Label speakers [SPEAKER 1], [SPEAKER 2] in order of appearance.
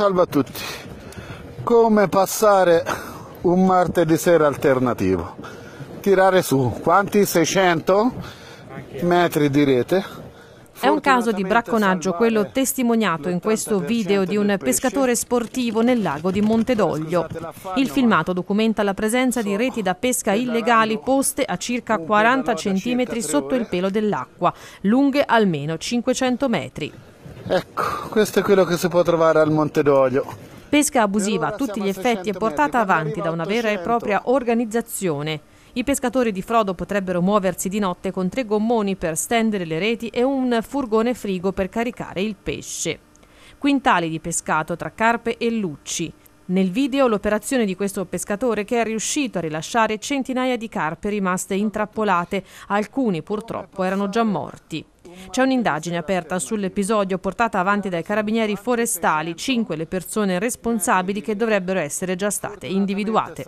[SPEAKER 1] Salve a tutti. Come passare un martedì sera alternativo? Tirare su quanti 600 metri di rete?
[SPEAKER 2] È un caso di bracconaggio quello testimoniato in questo video di un pescatore sportivo nel lago di Montedoglio. Il filmato documenta la presenza di reti da pesca illegali poste a circa 40 cm sotto il pelo dell'acqua, lunghe almeno 500 metri.
[SPEAKER 3] Ecco, questo è quello che si può trovare al Monte d'Olio.
[SPEAKER 2] Pesca abusiva a tutti gli effetti è portata avanti da una vera e propria organizzazione. I pescatori di Frodo potrebbero muoversi di notte con tre gommoni per stendere le reti e un furgone frigo per caricare il pesce. Quintali di pescato tra carpe e lucci. Nel video l'operazione di questo pescatore che è riuscito a rilasciare centinaia di carpe rimaste intrappolate, alcuni purtroppo erano già morti. C'è un'indagine aperta sull'episodio portata avanti dai carabinieri forestali, cinque le persone responsabili che dovrebbero essere già state individuate.